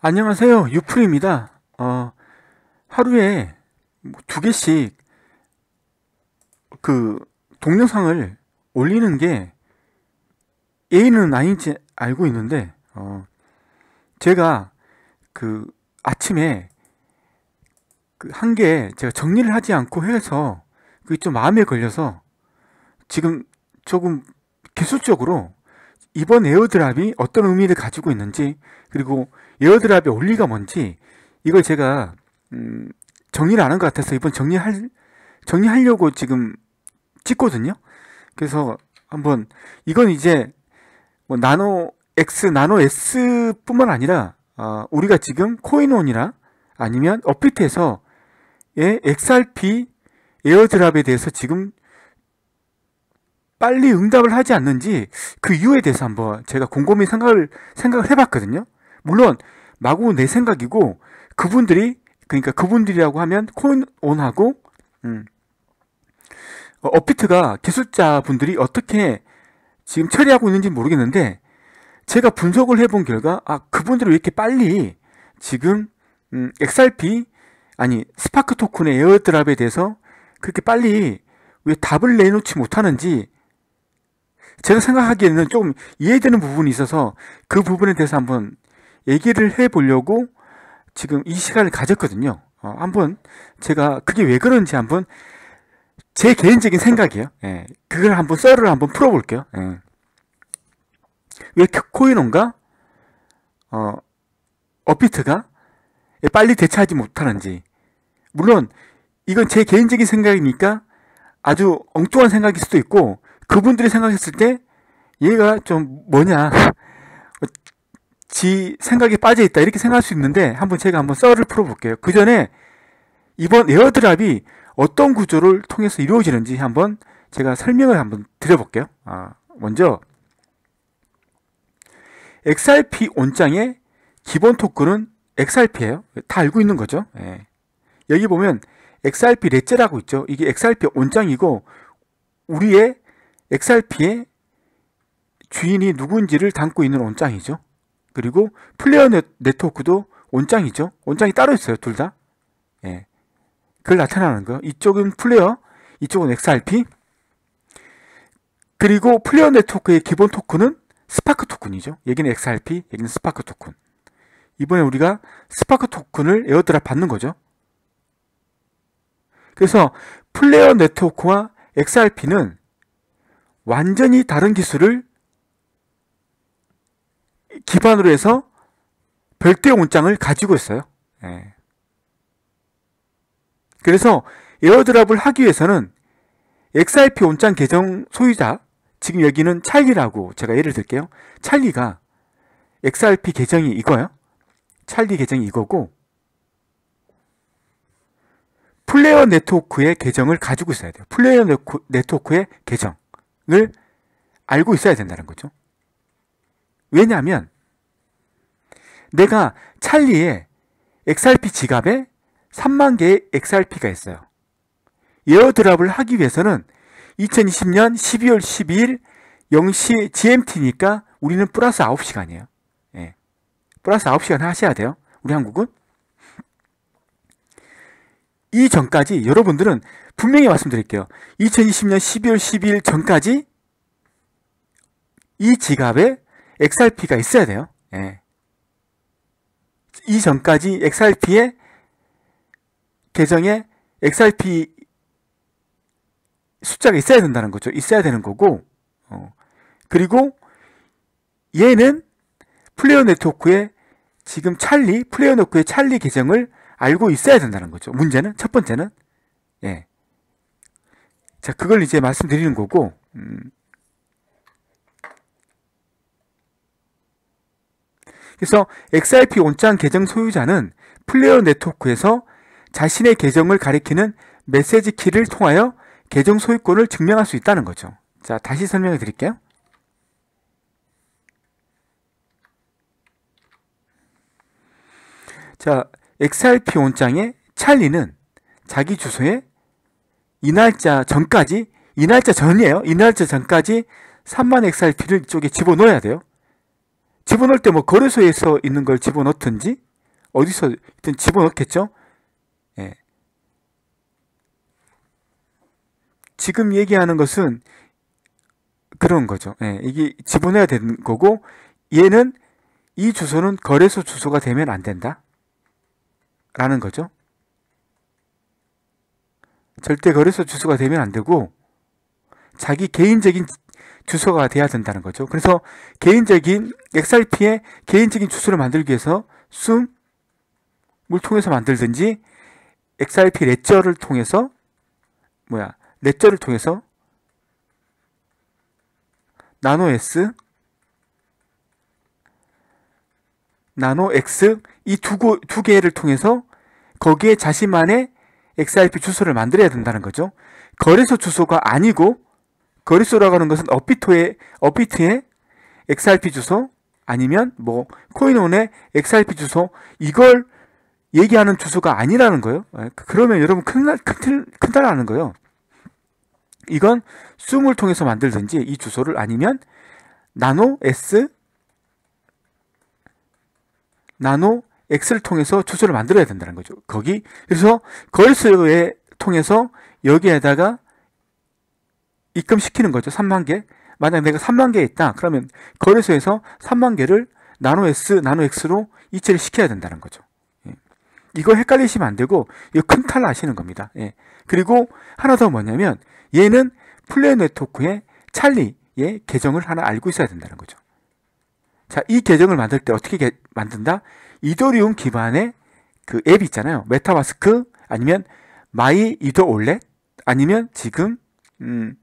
안녕하세요. 유프입니다 어, 하루에 두 개씩 그 동영상을 올리는 게예는 아닌지 알고 있는데, 어, 제가 그 아침에 그 한 개 제가 정리를 하지 않고 해서 그게 좀 마음에 걸려서 지금 조금 개수적으로 이번 에어드랍이 어떤 의미를 가지고 있는지 그리고 에어드랍의 원리가 뭔지 이걸 제가 음, 정리를 안 한 것 같아서 이번 정리할 정리하려고 지금 찍거든요. 그래서 한번 이건 이제 뭐 나노 X, 나노 S뿐만 아니라 어, 우리가 지금 코인온이나 아니면 업비트에서의 XRP 에어드랍에 대해서 지금 빨리 응답을 하지 않는지 그 이유에 대해서 한번 제가 곰곰이 생각을 생각을 해봤거든요. 물론 마구 내 생각이고 그분들이 그러니까 그분들이라고 하면 코인온하고 음, 어피트가 기술자 분들이 어떻게 지금 처리하고 있는지 모르겠는데 제가 분석을 해본 결과 아 그분들이 왜 이렇게 빨리 지금 음, XRP 아니 스파크 토큰의 에어드랍에 대해서 그렇게 빨리 왜 답을 내놓지 못하는지 제가 생각하기에는 조금 이해되는 부분이 있어서 그 부분에 대해서 한번 얘기를 해보려고 지금 이 시간을 가졌거든요. 어, 한번 제가 그게 왜 그런지 한번 제 개인적인 생각이에요. 예, 그걸 한번 썰을 한번 풀어볼게요. 예. 왜 코인온가 어, 업비트가 빨리 대처하지 못하는지 물론 이건 제 개인적인 생각이니까 아주 엉뚱한 생각일 수도 있고 그분들이 생각했을 때 얘가 좀 뭐냐 지 생각에 빠져 있다 이렇게 생각할 수 있는데 한번 제가 한번 썰을 풀어볼게요. 그 전에 이번 에어드랍이 어떤 구조를 통해서 이루어지는지 한번 제가 설명을 한번 드려볼게요. 아, 먼저 XRP 온장의 기본 토큰은 XRP예요. 다 알고 있는 거죠. 예. 여기 보면 XRP 레제라고 있죠. 이게 XRP 온장이고 우리의 XRP의 주인이 누군지를 담고 있는 원장이죠. 그리고 플레이어 네트워크도 원장이죠. 원장이 따로 있어요, 둘 다. 예. 그걸 나타나는 거예요. 이쪽은 플레이어, 이쪽은 XRP. 그리고 플레이어 네트워크의 기본 토큰은 스파크 토큰이죠. 여기는 XRP, 여기는 스파크 토큰. 이번에 우리가 스파크 토큰을 에어드랍 받는 거죠. 그래서 플레이어 네트워크와 XRP는 완전히 다른 기술을 기반으로 해서 별도의 온장을 가지고 있어요. 예. 그래서 에어드랍을 하기 위해서는 XRP 온장 계정 소유자, 지금 여기는 찰리라고 제가 예를 들게요. 찰리가 XRP 계정이 이거요. 찰리 계정이 이거고 플레이어 네트워크의 계정을 가지고 있어야 돼요. 플레이어 네트워크의 계정. 을 알고 있어야 된다는 거죠. 왜냐하면 내가 찰리의 XRP 지갑에 3만 개의 XRP가 있어요. 에어드랍을 하기 위해서는 2020년 12월 12일 0시 GMT니까 우리는 플러스 9시간이에요. 예. 플러스 9시간 하셔야 돼요. 우리 한국은. 이전까지 여러분들은 분명히 말씀드릴게요. 2020년 12월 12일 전까지 이 지갑에 XRP가 있어야 돼요. 예. 이 전까지 XRP의 계정에 XRP 숫자가 있어야 된다는 거죠. 있어야 되는 거고, 어. 그리고 얘는 플레이어 네트워크에 지금 찰리, 플레이어 네트워크의 찰리 계정을 알고 있어야 된다는 거죠. 문제는, 첫 번째는, 예. 자, 그걸 이제 말씀드리는 거고, 음. 그래서 XRP 온장 계정 소유자는 플레이어 네트워크에서 자신의 계정을 가리키는 메시지 키를 통하여 계정 소유권을 증명할 수 있다는 거죠. 자, 다시 설명해 드릴게요. 자, XRP 온장의 찰리는 자기 주소에 이 날짜 전까지 이 날짜 전이에요. 이 날짜 전까지 3만 XRP를 이쪽에 집어넣어야 돼요. 집어넣을 때 뭐 거래소에서 있는 걸 집어넣든지 어디서 일단 집어넣겠죠. 예. 지금 얘기하는 것은 그런 거죠. 예, 이게 집어넣어야 되는 거고 얘는 이 주소는 거래소 주소가 되면 안 된다. 라는 거죠. 절대 거래소 주소가 되면 안 되고 자기 개인적인 주소가 돼야 된다는 거죠. 그래서 개인적인 XRP의 개인적인 주소를 만들기 위해서 숨을 통해서 만들든지 XRP 레저를 통해서 뭐야 레저를 통해서 나노 S 나노 X 이 두 개를 통해서 거기에 자신만의 XRP 주소를 만들어야 된다는 거죠. 거래소 주소가 아니고 거래소라고 하는 것은 업비트의 업비트의 XRP 주소 아니면 뭐 코인온의 XRP 주소 이걸 얘기하는 주소가 아니라는 거예요. 예, 그러면 여러분 큰날 큰 큰다라는 거예요. 이건 쏨을 통해서 만들든지 이 주소를 아니면 나노 s 나노 x를 통해서 추수를 만들어야 된다는 거죠. 거기 그래서 거래소에 통해서 여기에다가 입금시키는 거죠. 3만 개. 만약 내가 3만 개 있다. 그러면 거래소에서 3만 개를 나노 S, 나노 X로 이체를 시켜야 된다는 거죠. 예. 이거 헷갈리시면 안 되고 이 큰탈 아시는 겁니다. 예. 그리고 하나 더 뭐냐면 얘는 플레이 네트워크의 찰리의 계정을 하나 알고 있어야 된다는 거죠. 자, 이 계정을 만들 때 어떻게 개, 만든다? 이더리움 기반의 그 앱 있잖아요. 메타마스크 아니면 마이 이더 올렛 아니면 지금 음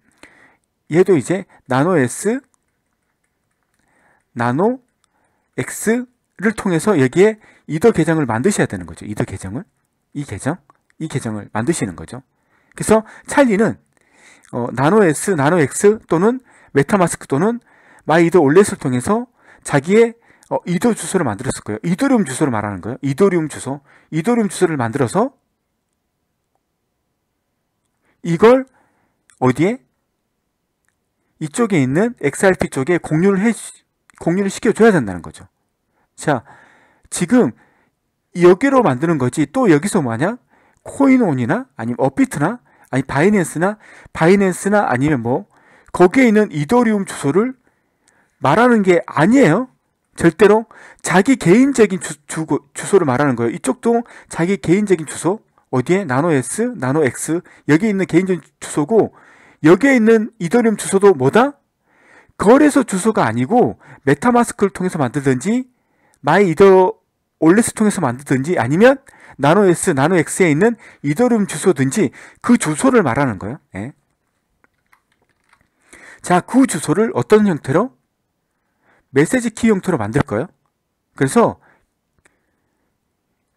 얘도 이제 나노 S 나노 X를 통해서 여기에 이더 계정을 만드셔야 되는 거죠. 이더 계정을 이 계정 이 계정을 만드시는 거죠. 그래서 찰리는 어, 나노 S, 나노 X 또는 메타마스크 또는 마이 이더 올렛을 통해서 자기의 어, 이더 주소를 만들었을 거예요. 이더리움 주소를 말하는 거예요. 이더리움 주소. 이더리움 주소를 만들어서 이걸 어디에? 이쪽에 있는 XRP 쪽에 공유를 해, 공유를 시켜줘야 된다는 거죠. 자, 지금 여기로 만드는 거지 또 여기서 뭐냐? 코인온이나 아니면 업비트나 아니 바이낸스나 바이낸스나 아니면 뭐 거기에 있는 이더리움 주소를 말하는 게 아니에요. 절대로 자기 개인적인 주, 소를 말하는 거예요. 이쪽도 자기 개인적인 주소 어디에 나노 S, 나노 X 여기 에 있는 개인적인 주소고 여기에 있는 이더리움 주소도 뭐다? 거래소 주소가 아니고 메타마스크를 통해서 만들든지 마이 이더 올렛스 통해서 만들든지 아니면 나노 S, 나노 X에 있는 이더리움 주소든지 그 주소를 말하는 거예요. 예. 자, 그 주소를 어떤 형태로 메시지 키 형태로 만들 거예요. 그래서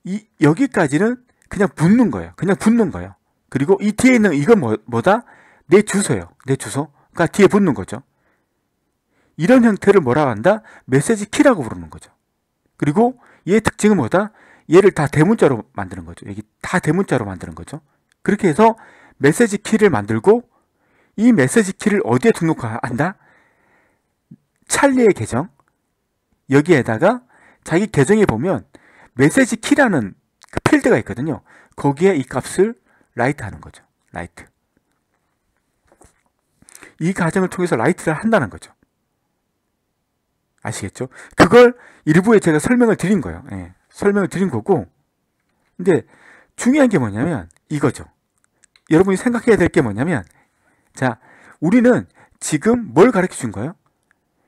이 여기까지는 그냥 붙는 거예요. 그냥 붙는 거예요. 그리고 이 뒤에 있는 이건 뭐, 뭐다? 내 주소예요. 내 주소가 그러니까 뒤에 붙는 거죠. 이런 형태를 뭐라 고 한다? 메시지 키라고 부르는 거죠. 그리고 얘 특징은 뭐다? 얘를 다 대문자로 만드는 거죠. 여기 다 대문자로 만드는 거죠. 그렇게 해서 메시지 키를 만들고 이 메시지 키를 어디에 등록한다? 찰리의 계정 여기에다가 자기 계정에 보면 메시지 키라는 그 필드가 있거든요. 거기에 이 값을 라이트 하는 거죠. 라이트. 이 과정을 통해서 라이트를 한다는 거죠. 아시겠죠? 그걸 일부에 제가 설명을 드린 거예요. 예, 설명을 드린 거고 근데 중요한 게 뭐냐면 이거죠. 여러분이 생각해야 될 게 뭐냐면 자 우리는 지금 뭘 가르쳐 준 거예요?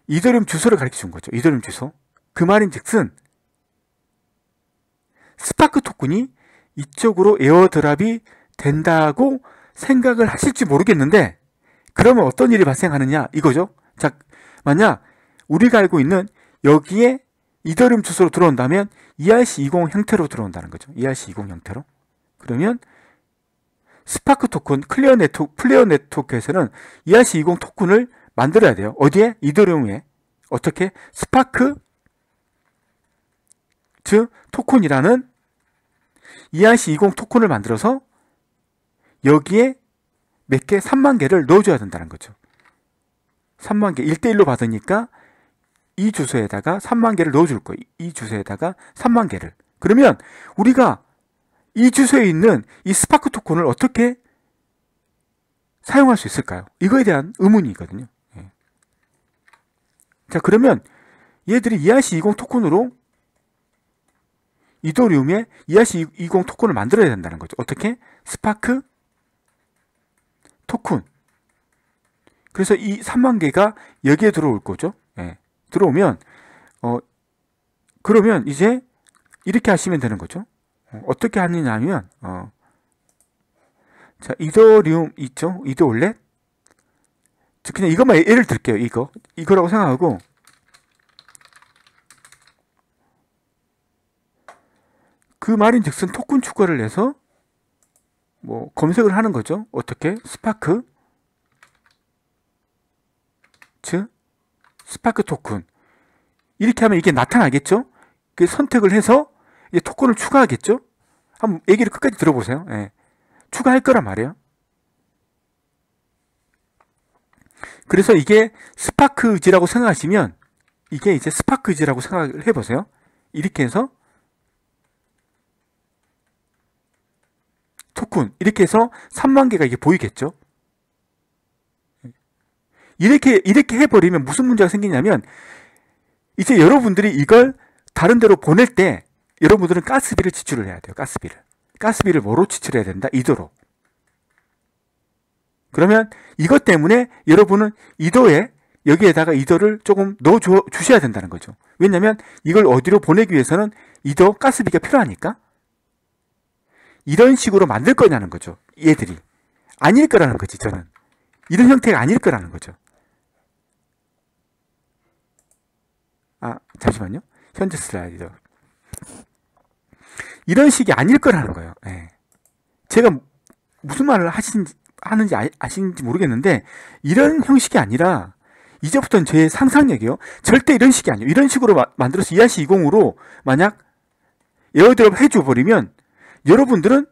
이더리움 주소를 가르쳐 준 거죠. 이더리움 주소. 그 말인즉슨 스파크 토큰이 이쪽으로 에어드랍이 된다고 생각을 하실지 모르겠는데 그러면 어떤 일이 발생하느냐 이거죠. 자, 만약 우리가 알고 있는 여기에 이더리움 주소로 들어온다면 ERC20 형태로 들어온다는 거죠. ERC20 형태로. 그러면 스파크 토큰, 클리어 네트워크, 플레어 네트워크에서는 ERC20 토큰을 만들어야 돼요. 어디에? 이더리움에. 어떻게? 스파크 즉 토큰이라는 ERC20 토큰을 만들어서 여기에 몇 개? 3만 개를 넣어줘야 된다는 거죠. 3만 개. 1대1로 받으니까 이 주소에다가 3만 개를 넣어줄 거예요. 이 주소에다가 3만 개를. 그러면 우리가 이 주소에 있는 이 스파크 토큰을 어떻게 사용할 수 있을까요? 이거에 대한 의문이 있거든요. 자 그러면 얘들이 ERC20 토큰으로 이더리움에 ERC20 토큰을 만들어야 된다는 거죠. 어떻게? 스파크 토큰. 그래서 이 3만 개가 여기에 들어올 거죠. 예. 들어오면 어 그러면 이제 이렇게 하시면 되는 거죠. 어, 떻게 하느냐 하면 어, 자 이더리움 있죠. 이더올렛 그냥 이것만 예를 들게요. 이거. 이거라고 생각하고 그 말인 즉슨 토큰 추가를 해서 뭐 검색을 하는 거죠. 어떻게? 스파크 즉 스파크 토큰 이렇게 하면 이게 나타나겠죠? 그 선택을 해서 이제 토큰을 추가하겠죠? 한번 얘기를 끝까지 들어보세요. 예. 추가할 거란 말이에요. 그래서 이게 스파크 의지라고 생각하시면 이게 이제 스파크 의지라고 생각을 해보세요. 이렇게 해서 토큰 이렇게 해서 3만 개가 이게 보이겠죠. 이렇게 이렇게 해버리면 무슨 문제가 생기냐면 이제 여러분들이 이걸 다른 데로 보낼 때 여러분들은 가스비를 지출을 해야 돼요. 가스비를. 가스비를 뭐로 지출해야 된다? 이도로. 그러면 이것 때문에 여러분은 이도에 여기에다가 이도를 조금 넣어 주셔야 된다는 거죠. 왜냐하면 이걸 어디로 보내기 위해서는 이도 가스비가 필요하니까 이런 식으로 만들 거냐는 거죠. 얘들이 아닐 거라는 거지 저는 이런 형태가 아닐 거라는 거죠. 아 잠시만요. 현재 슬라이드 이런 식이 아닐 거라는 거예요. 예. 제가 무슨 말을 하신지 하는지 아, 시는지 모르겠는데 이런 네. 형식이 아니라 이제부터는 제 상상력이요. 절대 이런 식이 아니에요. 이런 식으로 마, 만들어서 ERC 20으로 만약 에어드롭 해줘 버리면 여러분들은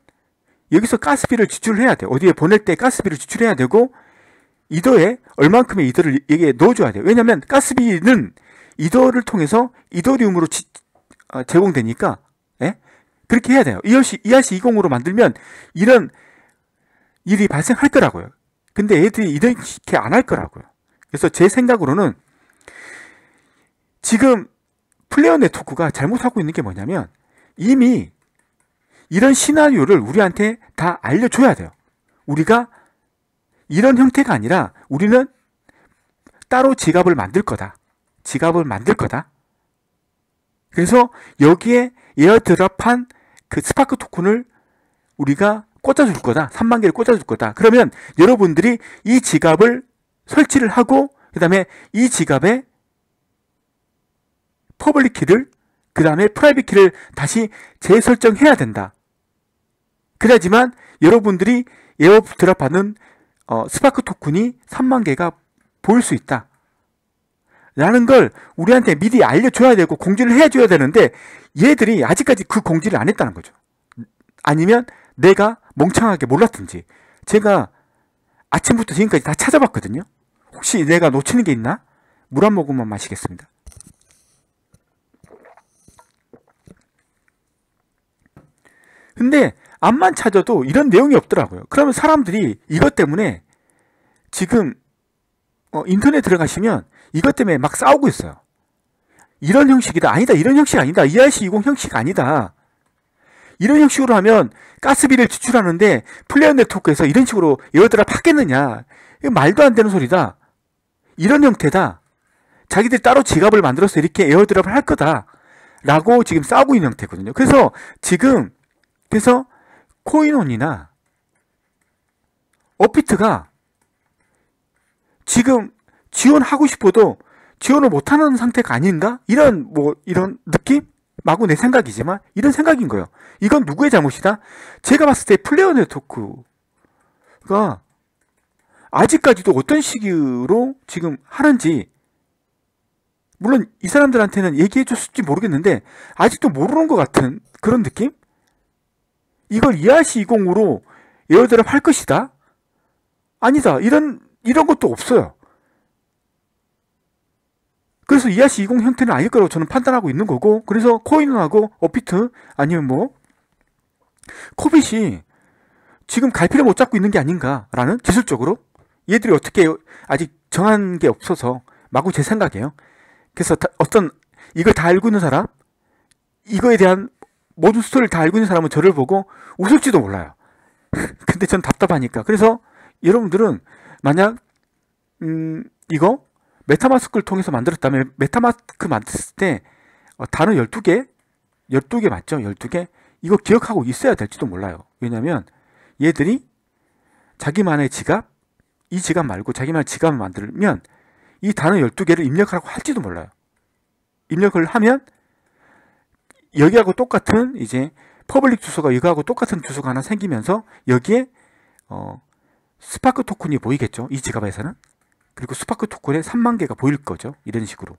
여기서 가스비를 지출해야 돼. 요 어디에 보낼 때 가스비를 지출해야 되고 이더에 얼만큼의 이더를 여기에 넣어줘야 돼. 요 왜냐하면 가스비는 이더를 통해서 이더리움으로 지, 어, 제공되니까 예? 그렇게 해야 돼요. ERC, c 20으로 만들면 이런 일이 발생할 거라고요. 근데 애들이 이렇게 안 할 거라고요. 그래서 제 생각으로는 지금 플레어 네트워크가 잘못하고 있는 게 뭐냐면 이미 이런 시나리오를 우리한테 다 알려줘야 돼요. 우리가 이런 형태가 아니라 우리는 따로 지갑을 만들 거다. 지갑을 만들 거다. 그래서 여기에 에어드랍한 그 스파크 토큰을 우리가 꽂아줄 거다. 3만 개를 꽂아줄 거다. 그러면 여러분들이 이 지갑을 설치를 하고 그 다음에 이 지갑에 퍼블릭 키를 그 다음에 프라이빗 키를 다시 재설정해야 된다. 그래야지만 여러분들이 에어 드랍 받는 어, 스파크 토큰이 3만 개가 보일 수 있다. 라는 걸 우리한테 미리 알려줘야 되고 공지를 해줘야 되는데 얘들이 아직까지 그 공지를 안 했다는 거죠. 아니면 내가 멍청하게 몰랐든지 제가 아침부터 지금까지 다 찾아봤거든요. 혹시 내가 놓치는 게 있나? 물 한 모금만 마시겠습니다. 근데 암만 찾아도 이런 내용이 없더라고요. 그러면 사람들이 이것 때문에 지금 어, 인터넷 들어가시면 이것 때문에 막 싸우고 있어요. 이런 형식이다. 아니다. 이런 형식 아니다. ERC20 형식 아니다. 이런 형식으로 하면 가스비를 지출하는데 플레어 네트워크에서 이런 식으로 에어드랍 하겠느냐. 이거 말도 안 되는 소리다. 이런 형태다. 자기들 따로 지갑을 만들어서 이렇게 에어드랍을 할 거다. 라고 지금 싸우고 있는 형태거든요. 그래서 지금, 그래서 코인온이나 어피트가 지금 지원하고 싶어도 지원을 못하는 상태가 아닌가? 이런, 뭐, 이런 느낌? 마구 내 생각이지만 이런 생각인 거예요. 이건 누구의 잘못이다? 제가 봤을 때플레어 네트워크가 아직까지도 어떤 식으로 지금 하는지 물론 이 사람들한테는 얘기해 줬을지 모르겠는데 아직도 모르는 것 같은 그런 느낌? 이걸 이하시 20으로 예를 들어 할 것이다? 아니다. 이런 이런 것도 없어요. 그래서 ERC 20 형태는 아닐 거라고 저는 판단하고 있는 거고 그래서 코인하고 오피트 아니면 뭐 코빗이 지금 갈피를 못 잡고 있는 게 아닌가라는 기술적으로 얘들이 어떻게 아직 정한 게 없어서 마구 제 생각이에요. 그래서 어떤 이걸 다 알고 있는 사람 이거에 대한 모든 스토리를 다 알고 있는 사람은 저를 보고 웃을지도 몰라요. 근데 전 답답하니까. 그래서 여러분들은 만약 음 이거 메타마스크를 통해서 만들었다면 메타마스크 만들었을 때 어, 단어 12개 12개 맞죠? 12개 이거 기억하고 있어야 될지도 몰라요 왜냐면 하 얘들이 자기만의 지갑 이 지갑 말고 자기만의 지갑을 만들면 이 단어 12개를 입력하라고 할지도 몰라요 입력을 하면 여기하고 똑같은 이제 퍼블릭 주소가 이거하고 똑같은 주소가 하나 생기면서 여기에 어, 스파크 토큰이 보이겠죠 이 지갑에서는 그리고 스파크 토큰에 3만 개가 보일 거죠. 이런 식으로.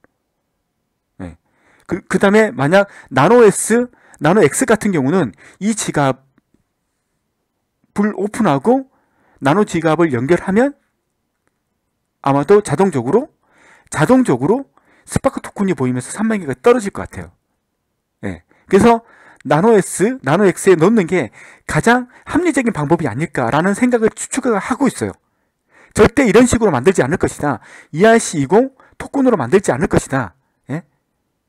네. 그, 그 다음에 만약 나노 S, 나노 X 같은 경우는 이 지갑을 오픈하고 나노 지갑을 연결하면 아마도 자동적으로, 자동적으로 스파크 토큰이 보이면서 3만 개가 떨어질 것 같아요. 예. 네. 그래서 나노 S, 나노 X에 넣는 게 가장 합리적인 방법이 아닐까라는 생각을 추측하고 있어요. 절대 이런 식으로 만들지 않을 것이다. ERC20 토큰으로 만들지 않을 것이다. 예?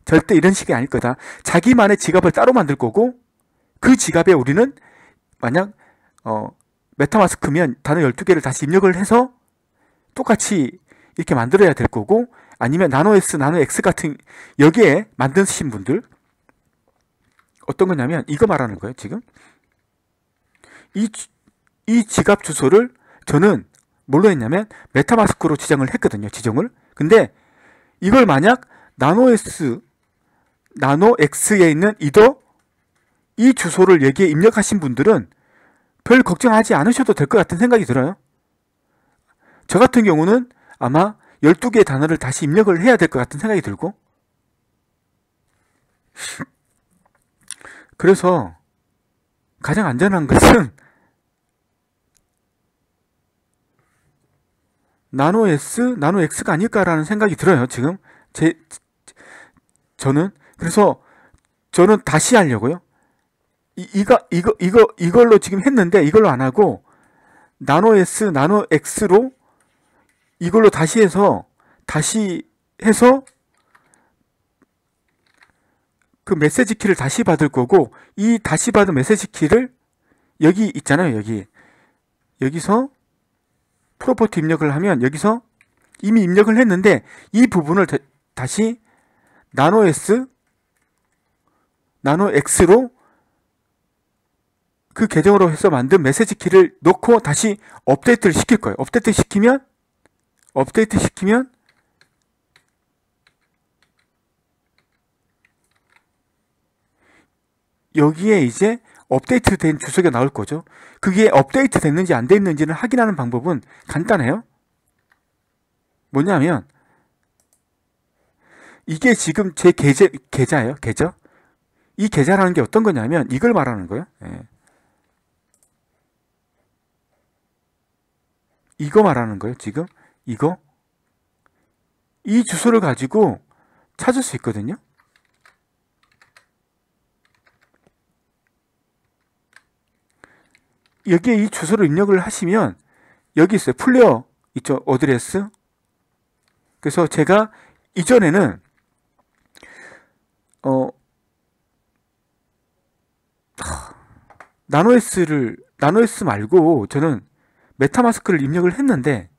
절대 이런 식이 아닐 거다. 자기만의 지갑을 따로 만들 거고 그 지갑에 우리는 만약 어, 메타마스크면 단어 12개를 다시 입력을 해서 똑같이 이렇게 만들어야 될 거고 아니면 나노 S, 나노 X 같은 여기에 만드신 분들 어떤 거냐면 이거 말하는 거예요 지금 이, 이 지갑 주소를 저는 뭘로 했냐면 메타마스크로 지정을 했거든요. 지정을. 근데 이걸 만약 나노 S, 나노 X에 있는 이더 이 주소를 여기에 입력하신 분들은 별 걱정하지 않으셔도 될 것 같은 생각이 들어요. 저 같은 경우는 아마 12개의 단어를 다시 입력을 해야 될 것 같은 생각이 들고 그래서 가장 안전한 것은 나노 S, 나노 X가 아닐까라는 생각이 들어요, 지금. 제, 저는. 그래서 저는 다시 하려고요. 이, 이거, 이거, 이거, 이걸로 지금 했는데 이걸로 안 하고 나노 S, 나노 X로 이걸로 다시 해서 다시 해서 그 메시지 키를 다시 받을 거고 이 다시 받은 메시지 키를 여기 있잖아요, 여기. 여기서 프로포트 입력을 하면 여기서 이미 입력을 했는데 이 부분을 다, 다시 나노 S 나노 X로 그 계정으로 해서 만든 메시지 키를 넣고 다시 업데이트를 시킬 거예요. 업데이트 시키면 업데이트 시키면 여기에 이제 업데이트된 주소가 나올 거죠. 그게 업데이트 됐는지 안 됐는지를 확인하는 방법은 간단해요. 뭐냐면 이게 지금 제 계좌, 계좌예요. 계좌. 이 계좌라는 게 어떤 거냐면 이걸 말하는 거예요. 예. 이거 말하는 거예요. 지금 이거 이 주소를 가지고 찾을 수 있거든요. 여기에 이 주소를 입력을 하시면 여기 있어요. 플레어 있죠. 어드레스. 그래서 제가 이전에는 어 나노S를 나노S 말고 저는 메타마스크를 입력을 했는데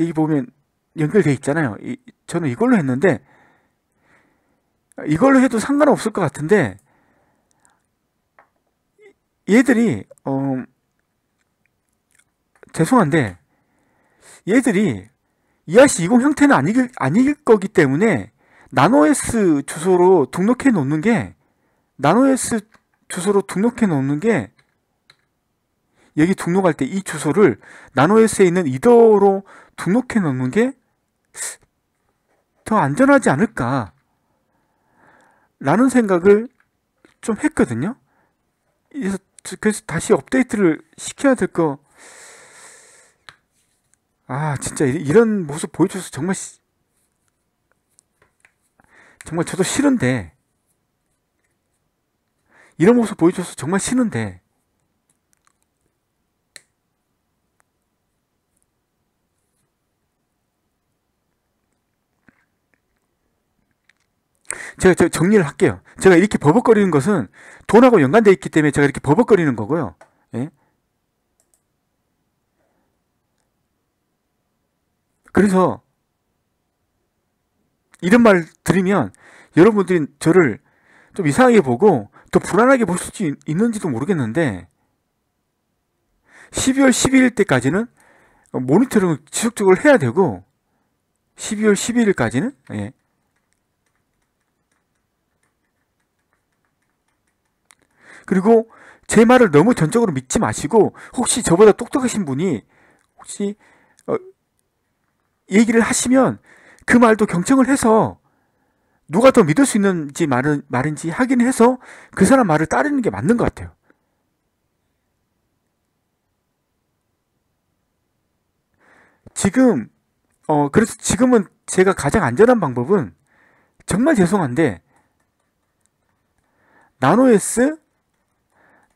여기 보면 연결돼 있잖아요. 이, 저는 이걸로 했는데 이걸로 해도 상관없을 것 같은데 얘들이 어 죄송한데 얘들이 e i c 20 형태는 아니 아닐 거기 때문에 나노S 주소로 등록해 놓는 게 나노S 주소로 등록해 놓는 게 여기 등록할 때 이 주소를 나노S에 있는 이더로 등록해 놓는 게더 안전하지 않을까 라는 생각을 좀 했거든요. 그래서, 그래서 다시 업데이트를 시켜야 될 거. 아, 진짜 이런 모습 보여줘서 정말, 시... 정말 저도 싫은데, 이런 모습 보여줘서 정말 싫은데, 제가 저 정리를 할게요. 제가 이렇게 버벅거리는 것은 돈하고 연관되어 있기 때문에 제가 이렇게 버벅거리는 거고요. 예? 그래서 이런 말 드리면 여러분들이 저를 좀 이상하게 보고 더 불안하게 볼 수 있는지도 모르겠는데 12월 12일 때까지는 모니터링을 지속적으로 해야 되고 12월 12일까지는 예. 그리고 제 말을 너무 전적으로 믿지 마시고 혹시 저보다 똑똑하신 분이 혹시 어, 얘기를 하시면 그 말도 경청을 해서 누가 더 믿을 수 있는지 말은, 말인지 확인해서 그 사람 말을 따르는 게 맞는 것 같아요. 지금 어 그래서 지금은 제가 가장 안전한 방법은 정말 죄송한데 나노에스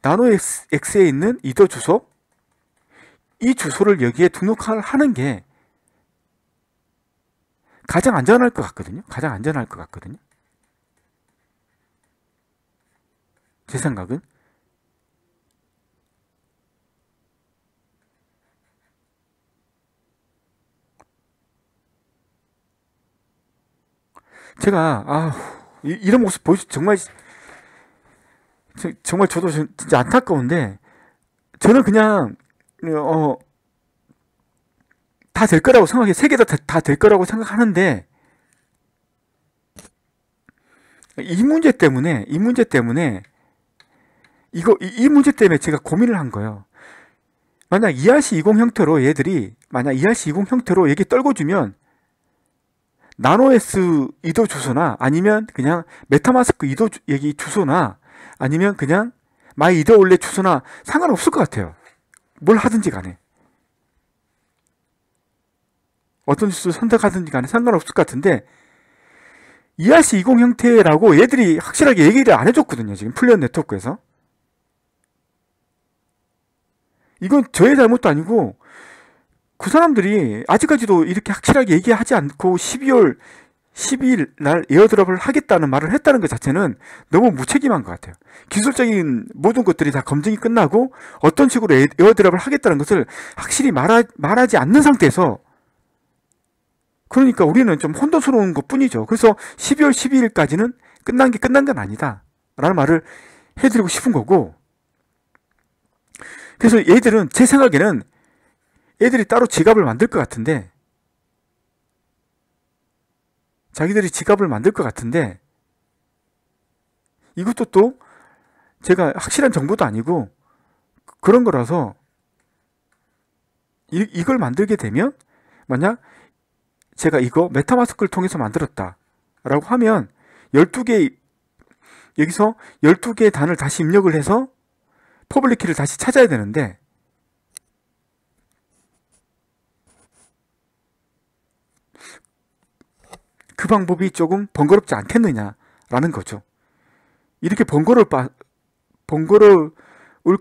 나노 X에 있는 이더 주소 이 주소를 여기에 등록하는 게 가장 안전할 것 같거든요. 가장 안전할 것 같거든요. 제 생각은 제가 아 이런 모습 보이 정말 정말 저도 진짜 안타까운데 저는 그냥 어다 될 거라고 생각해 세계 다다 될 거라고 생각하는데 이 문제 때문에 이 문제 때문에 이거 이, 이 문제 때문에 제가 고민을 한 거예요. 만약 e 하 c 20 형태로 얘들이 만약 e 하 c 20 형태로 얘기 떨궈주면 나노 S 이도 주소나 아니면 그냥 메타마스크 이도 얘기 주소나 아니면 그냥 마이 이데올레 주소나 상관없을 것 같아요. 뭘 하든지 간에. 어떤 주소 선택하든지 간에 상관없을 것 같은데 ERC20 형태라고 얘들이 확실하게 얘기를 안 해줬거든요. 지금 플레이어 네트워크에서. 이건 저의 잘못도 아니고 그 사람들이 아직까지도 이렇게 확실하게 얘기하지 않고 12월 12일 날 에어드랍을 하겠다는 말을 했다는 것 자체는 너무 무책임한 것 같아요. 기술적인 모든 것들이 다 검증이 끝나고 어떤 식으로 에어드랍을 하겠다는 것을 확실히 말하, 말하지 않는 상태에서 그러니까 우리는 좀 혼돈스러운 것 뿐이죠. 그래서 12월 12일까지는 끝난 게 끝난 건 아니다. 라는 말을 해드리고 싶은 거고. 그래서 얘들은 제 생각에는 애들이 따로 지갑을 만들 것 같은데 자기들이 지갑을 만들 것 같은데 이것도 또 제가 확실한 정보도 아니고 그런 거라서 이, 이걸 만들게 되면 만약 제가 이거 메타마스크를 통해서 만들었다 라고 하면 1 2개 여기서 12개의 단을 다시 입력을 해서 퍼블릭키를 다시 찾아야 되는데 그 방법이 조금 번거롭지 않겠느냐라는 거죠. 이렇게 번거로울 바, 번거로울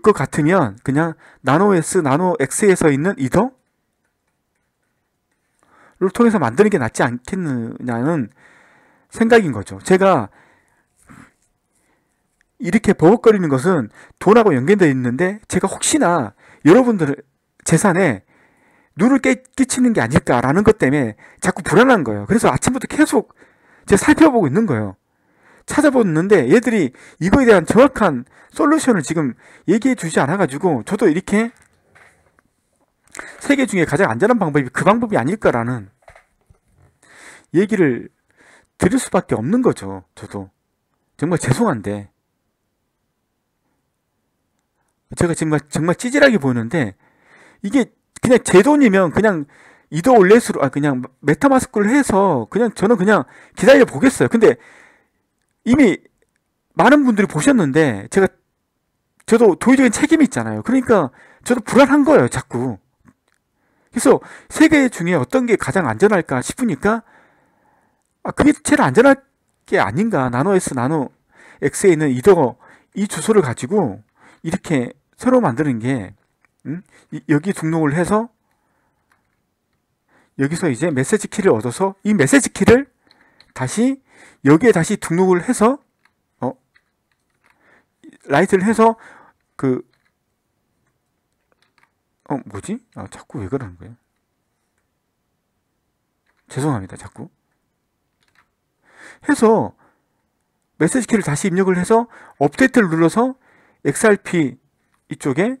것 같으면 그냥 나노 S, 나노 X에서 있는 이더를 통해서 만드는 게 낫지 않겠느냐는 생각인 거죠. 제가 이렇게 버벅거리는 것은 돈하고 연결되어 있는데 제가 혹시나 여러분들 재산에 눈을 깨, 끼치는 게 아닐까라는 것 때문에 자꾸 불안한 거예요. 그래서 아침부터 계속 제가 살펴보고 있는 거예요. 찾아봤는데 얘들이 이거에 대한 정확한 솔루션을 지금 얘기해 주지 않아가지고 저도 이렇게 세계 중에 가장 안전한 방법이 그 방법이 아닐까라는 얘기를 드릴 수밖에 없는 거죠. 저도 정말 죄송한데 제가 정말 정말 찌질하게 보이는데 이게 그냥 제 돈이면 그냥 이더 올렛으로 아 그냥 메타마스크를 해서 그냥 저는 그냥 기다려 보겠어요. 근데 이미 많은 분들이 보셨는데 제가 저도 도의적인 책임이 있잖아요. 그러니까 저도 불안한 거예요, 자꾸. 그래서 세계 중에 어떤 게 가장 안전할까 싶으니까 아 그게 제일 안전할 게 아닌가 나노 S 나노 X에 있는 이더 이 주소를 가지고 이렇게 새로 만드는 게 음? 여기 등록을 해서 여기서 이제 메시지 키를 얻어서 이 메시지 키를 다시 여기에 다시 등록을 해서 어, 라이트를 해서 그 어, 뭐지? 아, 자꾸 왜 그러는 거예요? 죄송합니다. 자꾸 해서 메시지 키를 다시 입력을 해서 업데이트를 눌러서 XRP 이쪽에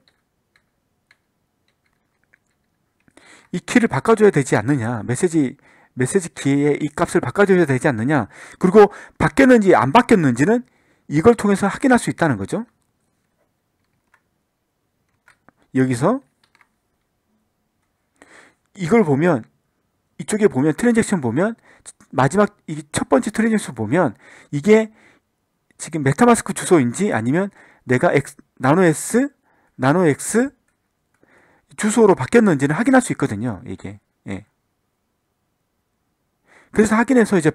이 키를 바꿔줘야 되지 않느냐 메시지 메시지 키의 이 값을 바꿔줘야 되지 않느냐 그리고 바뀌었는지 안 바뀌었는지는 이걸 통해서 확인할 수 있다는 거죠 여기서 이걸 보면 이쪽에 보면 트랜잭션 보면 마지막 이 첫 번째 트랜잭션 보면 이게 지금 메타마스크 주소인지 아니면 내가 X, 나노 S, 나노 X, 주소로 바뀌었는지는 확인할 수 있거든요. 이게. 예. 그래서 확인해서 이제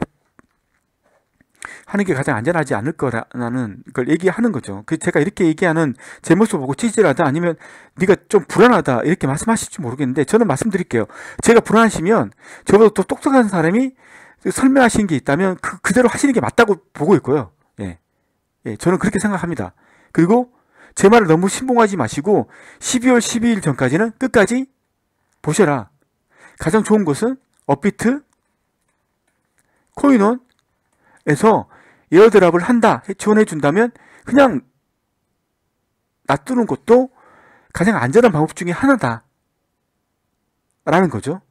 하는 게 가장 안전하지 않을 거라는 걸 얘기하는 거죠. 그 제가 이렇게 얘기하는 제 모습 보고 찌질하다 아니면 네가 좀 불안하다 이렇게 말씀하실지 모르겠는데 저는 말씀드릴게요. 제가 불안하시면 저보다 더 똑똑한 사람이 설명하신 게 있다면 그, 그대로 하시는 게 맞다고 보고 있고요. 예. 예, 저는 그렇게 생각합니다. 그리고 제 말을 너무 신봉하지 마시고 12월 12일 전까지는 끝까지 보셔라. 가장 좋은 것은 업비트, 코인원에서 에어드랍을 한다, 지원해 준다면 그냥 놔두는 것도 가장 안전한 방법 중에 하나다. 라는 거죠.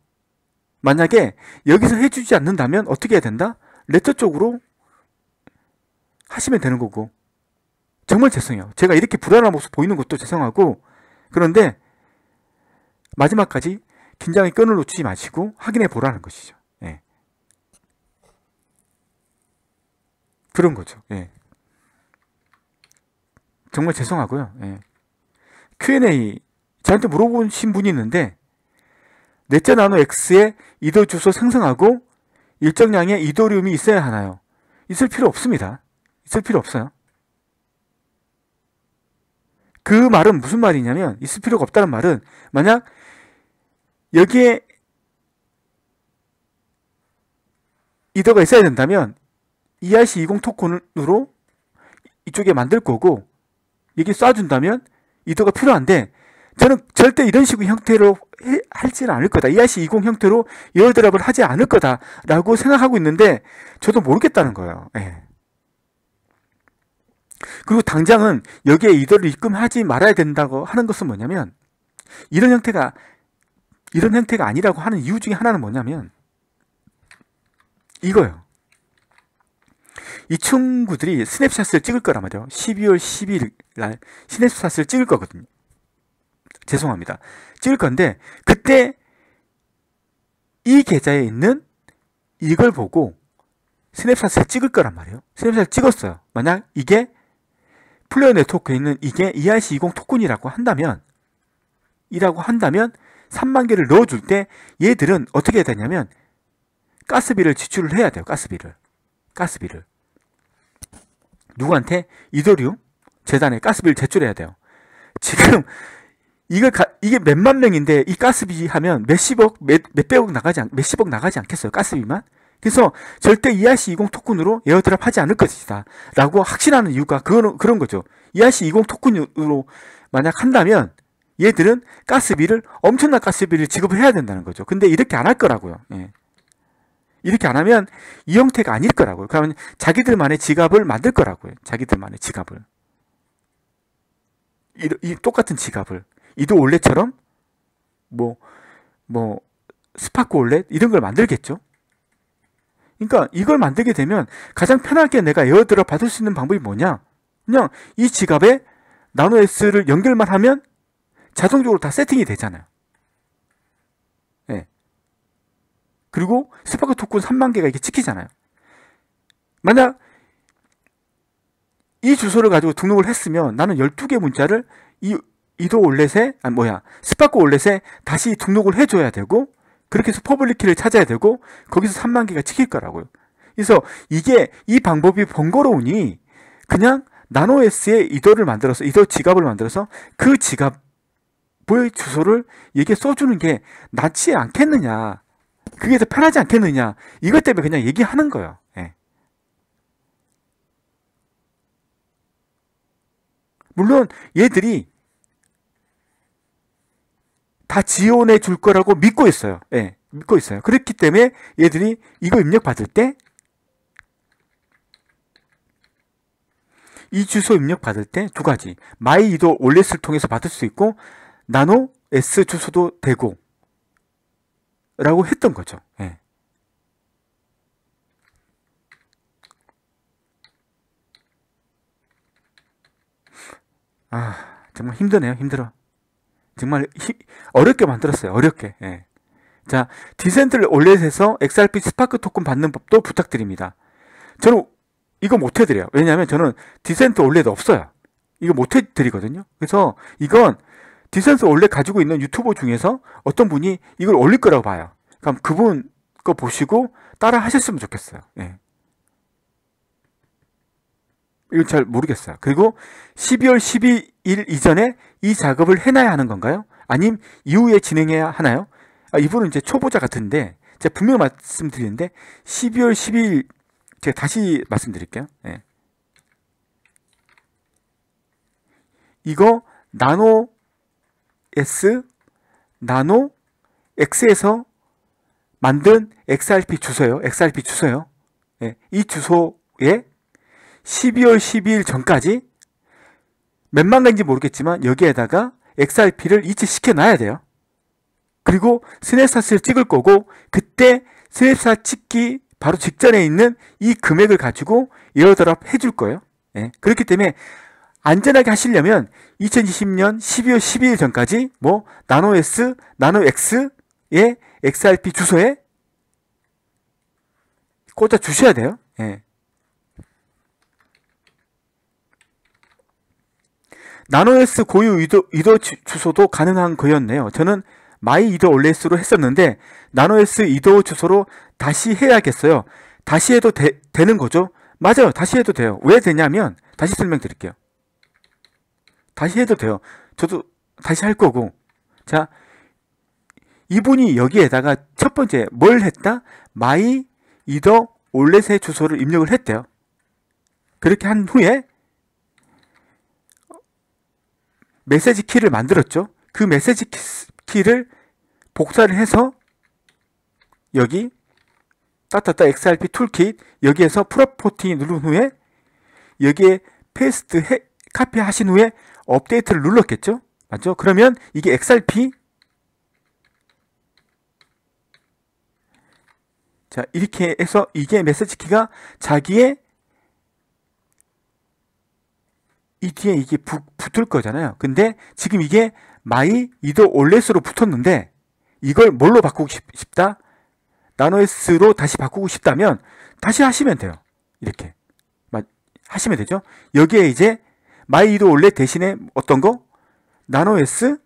만약에 여기서 해주지 않는다면 어떻게 해야 된다? 레터 쪽으로 하시면 되는 거고. 정말 죄송해요. 제가 이렇게 불안한 모습 보이는 것도 죄송하고 그런데 마지막까지 긴장의 끈을 놓치지 마시고 확인해 보라는 것이죠. 예. 그런 거죠. 예. 정말 죄송하고요. 예. Q&A 저한테 물어보신 분이 있는데 넷째 나노 X에 이도 주소 생성하고 일정량의 이더리움이 있어야 하나요? 있을 필요 없습니다. 있을 필요 없어요. 그 말은 무슨 말이냐면 있을 필요가 없다는 말은 만약 여기에 이더가 있어야 된다면 ERC20 토큰으로 이쪽에 만들 거고 여기 쏴준다면 이더가 필요한데 저는 절대 이런 식의 형태로 할지는 않을 거다. ERC20 형태로 열어드랍을 하지 않을 거다라고 생각하고 있는데 저도 모르겠다는 거예요. 예. 그리고 당장은 여기에 이들을 입금하지 말아야 된다고 하는 것은 뭐냐면 이런 형태가 이런 형태가 아니라고 하는 이유 중에 하나는 뭐냐면 이거요. 이 친구들이 스냅샷을 찍을 거란 말이에요. 12월 12일 날 스냅샷을 찍을 거거든요. 죄송합니다. 찍을 건데 그때 이 계좌에 있는 이걸 보고 스냅샷을 찍을 거란 말이에요. 스냅샷을 찍었어요. 만약 이게 플레이어 네트워크에 있는 이게 ERC20 토큰이라고 한다면 이라고 한다면 3만 개를 넣어줄 때 얘들은 어떻게 해야 되냐면 가스비를 지출을 해야 돼요. 가스비를. 가스비를. 누구한테? 이더리움 재단에 가스비를 제출해야 돼요. 지금 이걸 가, 이게 몇만 명인데 이 가스비 하면 몇십억, 몇, 몇백억 나가지, 않, 몇십억 나가지 않겠어요? 가스비만? 그래서 절대 ERC20 토큰으로 에어드랍 하지 않을 것이다. 라고 확신하는 이유가 그런, 그런 거죠. ERC20 토큰으로 만약 한다면 얘들은 가스비를 엄청난 가스비를 지급을 해야 된다는 거죠. 근데 이렇게 안 할 거라고요. 예. 이렇게 안 하면 이 형태가 아닐 거라고요. 그러면 자기들만의 지갑을 만들 거라고요. 자기들만의 지갑을. 이, 이 똑같은 지갑을. 이도 원래처럼 뭐, 뭐, 스파크 원래 이런 걸 만들겠죠. 그러니까 이걸 만들게 되면 가장 편하게 내가 에어드랍 받을 수 있는 방법이 뭐냐? 그냥 이 지갑에 나노 S를 연결만 하면 자동적으로 다 세팅이 되잖아요. 예. 네. 그리고 스파크 토큰 3만 개가 이게 렇 찍히잖아요. 만약 이 주소를 가지고 등록을 했으면 나는 12개 문자를 이 이도 올렛에, 아, 뭐야, 스파크 올렛에 다시 등록을 해줘야 되고, 그렇게 해서 퍼블릭키를 찾아야 되고 거기서 3만 개가 찍힐 거라고요. 그래서 이게 이 방법이 번거로우니 그냥 나노 S의 이더를 만들어서 이더 지갑을 만들어서 그 지갑의 주소를 얘기해 써주는 게 낫지 않겠느냐 그게 더 편하지 않겠느냐 이것 때문에 그냥 얘기하는 거예요. 예. 물론 얘들이 다 지원해 줄 거라고 믿고 있어요. 예, 믿고 있어요. 그렇기 때문에 얘들이 이거 입력 받을 때 이 주소 입력 받을 때 두 가지 마이 이도 올렛을 통해서 받을 수 있고 나노 S 주소도 되고 라고 했던 거죠. 예. 아 정말 힘드네요. 힘들어. 정말 히, 어렵게 만들었어요. 어렵게. 예. 자, 디센트를 올렛에서 XRP 스파크 토큰 받는 법도 부탁드립니다. 저는 이거 못 해드려요. 왜냐하면 저는 디센트 올렛 없어요. 이거 못 해드리거든요. 그래서 이건 디센트 올렛 가지고 있는 유튜버 중에서 어떤 분이 이걸 올릴 거라고 봐요. 그럼 그분 거 보시고 따라 하셨으면 좋겠어요. 예. 이건잘 모르겠어요. 그리고 12월 12일 일 이전에 이 작업을 해놔야 하는 건가요? 아님 이후에 진행해야 하나요? 아, 이분은 이제 초보자 같은데 제가 분명 말씀드리는데 12월 12일 제가 다시 말씀드릴게요. 예. 이거 나노 S 나노 X에서 만든 XRP 주소요. XRP 주소요. 예. 이 주소에 12월 12일 전까지 몇만가인지 모르겠지만 여기에다가 XRP를 이체시켜 놔야 돼요. 그리고 스냅샷을 찍을 거고 그때 스냅샷 찍기 바로 직전에 있는 이 금액을 가지고 에어드랍 해줄 거예요. 예. 그렇기 때문에 안전하게 하시려면 2020년 12월 12일 전까지 뭐 나노 S, 나노 X의 XRP 주소에 꽂아 주셔야 돼요. 예. 나노스 고유 이더, 이더 주소도 가능한 거였네요. 저는 마이 이더 올레스로 했었는데 나노스 이더 주소로 다시 해야겠어요. 다시 해도 되, 되는 거죠? 맞아요. 다시 해도 돼요. 왜 되냐면 다시 설명드릴게요. 다시 해도 돼요. 저도 다시 할 거고. 자, 이분이 여기에다가 첫 번째 뭘 했다? 마이 이더 올렛의 주소를 입력을 했대요. 그렇게 한 후에 메시지 키를 만들었죠. 그 메시지 키를 복사를 해서 여기 따따따 XRP 툴킷 여기에서 프로포티 누른 후에 여기에 페이스트 해, 카피 하신 후에 업데이트를 눌렀겠죠? 맞죠? 그러면 이게 XRP 자 이렇게 해서 이게 메시지 키가 자기의 이게 이게 부, 붙을 거잖아요. 근데 지금 이게 마이 이더 올레스로 붙었는데 이걸 뭘로 바꾸고 싶, 다 나노 S로 다시 바꾸고 싶다면 다시 하시면 돼요. 이렇게 하시면 되죠. 여기에 이제 마이 이더 올레 대신에 어떤 거? 나노 S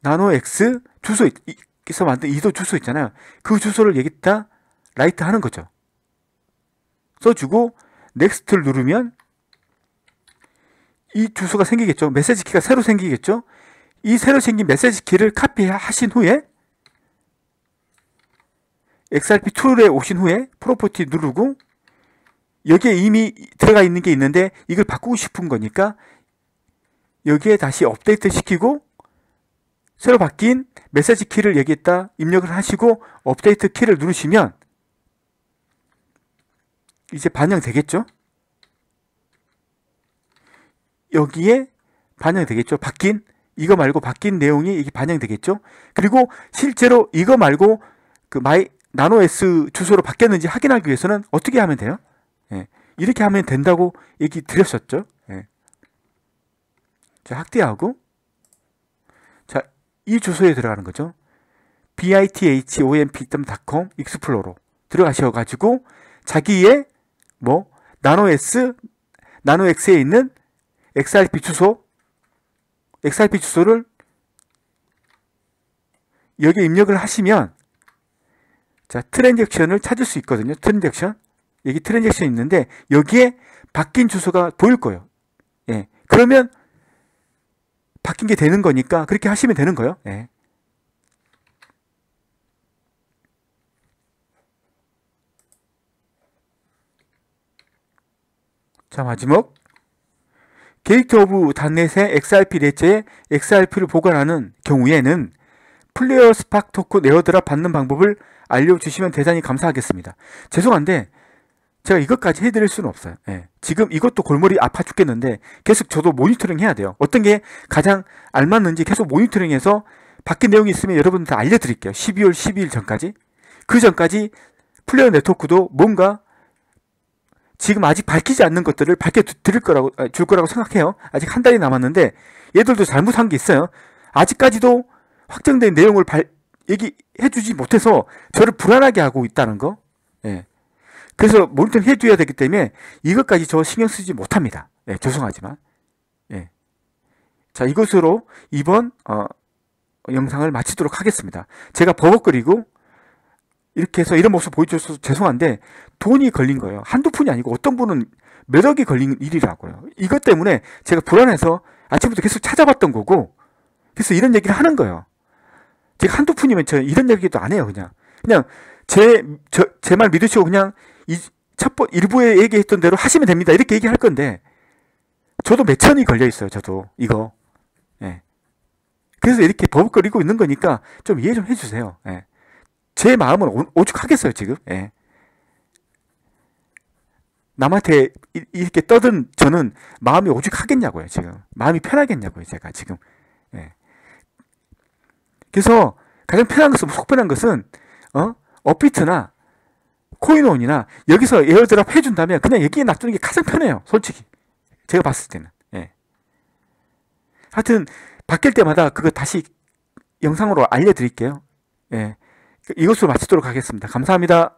나노 X 주소 에서 만든 이도 주소 있잖아요. 그 주소를 여기다 라이트 하는 거죠. 써주고 넥스트를 누르면 이 주소가 생기겠죠. 메시지 키가 새로 생기겠죠. 이 새로 생긴 메시지 키를 카피하신 후에 XRP 툴에 오신 후에 프로퍼티 누르고 여기에 이미 들어가 있는 게 있는데 이걸 바꾸고 싶은 거니까 여기에 다시 업데이트 시키고 새로 바뀐 메시지 키를 여기에다 입력을 하시고 업데이트 키를 누르시면 이제 반영되겠죠? 여기에 반영되겠죠. 바뀐 이거 말고 바뀐 내용이 이게 반영되겠죠. 그리고 실제로 이거 말고 그 마이 나노 S 주소로 바뀌었는지 확인하기 위해서는 어떻게 하면 돼요? 예. 이렇게 하면 된다고 얘기 드렸었죠. 예. 자, 학대하고 자, 이 주소에 들어가는 거죠. bithomp.com 익스플로러 들어가셔 가지고 자기의 뭐 나노 S 나노 X에 있는 XRP 주소 XRP 주소를 여기 입력을 하시면 자 트랜잭션을 찾을 수 있거든요. 트랜잭션 여기 트랜잭션 있는데 여기에 바뀐 주소가 보일 거예요. 예. 그러면 바뀐 게 되는 거니까 그렇게 하시면 되는 거예요. 예. 자 마지막 게이트 오브 단넷의 XRP 내체에 XRP를 보관하는 경우에는 플레이어 스팍 토크 네어드랍 받는 방법을 알려주시면 대단히 감사하겠습니다. 죄송한데 제가 이것까지 해드릴 수는 없어요. 예. 지금 이것도 골머리 아파 죽겠는데 계속 저도 모니터링 해야 돼요. 어떤 게 가장 알맞는지 계속 모니터링해서 바뀐 내용이 있으면 여러분들 알려드릴게요. 12월 12일 전까지. 그 전까지 플레이어 네트워크도 뭔가 지금 아직 밝히지 않는 것들을 밝혀 드릴 거라고 아, 줄 거라고 생각해요. 아직 한 달이 남았는데 얘들도 잘못한 게 있어요. 아직까지도 확정된 내용을 발, 얘기해주지 못해서 저를 불안하게 하고 있다는 거. 예. 그래서 모니터링 해줘야 되기 때문에 이것까지 저 신경 쓰지 못합니다. 예, 죄송하지만. 예. 자, 이것으로 이번 어, 영상을 마치도록 하겠습니다. 제가 버벅거리고 이렇게 해서 이런 모습 보여주셔서 죄송한데 돈이 걸린 거예요. 한두 푼이 아니고 어떤 분은 몇 억이 걸린 일이라고요. 이것 때문에 제가 불안해서 아침부터 계속 찾아봤던 거고 그래서 이런 얘기를 하는 거예요. 제가 한두 푼이면 저 이런 얘기도 안 해요. 그냥 그냥 제제말 믿으시고 그냥 이 첫번 일부에 얘기했던 대로 하시면 됩니다. 이렇게 얘기할 건데 저도 몇 천이 걸려 있어요. 저도 이거. 예. 그래서 이렇게 버벅거리고 있는 거니까 좀 이해 좀 해주세요. 예. 제 마음은 오죽하겠어요, 지금. 예. 남한테 이렇게 떠든 저는 마음이 오죽하겠냐고요, 지금. 마음이 편하겠냐고요, 제가 지금. 예. 그래서 가장 편한 것은, 속 편한 것은, 어? 업비트나 코인온이나 여기서 에어드랍 해준다면 그냥 여기에 놔두는 게 가장 편해요, 솔직히. 제가 봤을 때는. 예. 하여튼, 바뀔 때마다 그거 다시 영상으로 알려드릴게요. 예. 이것으로 마치도록 하겠습니다. 감사합니다.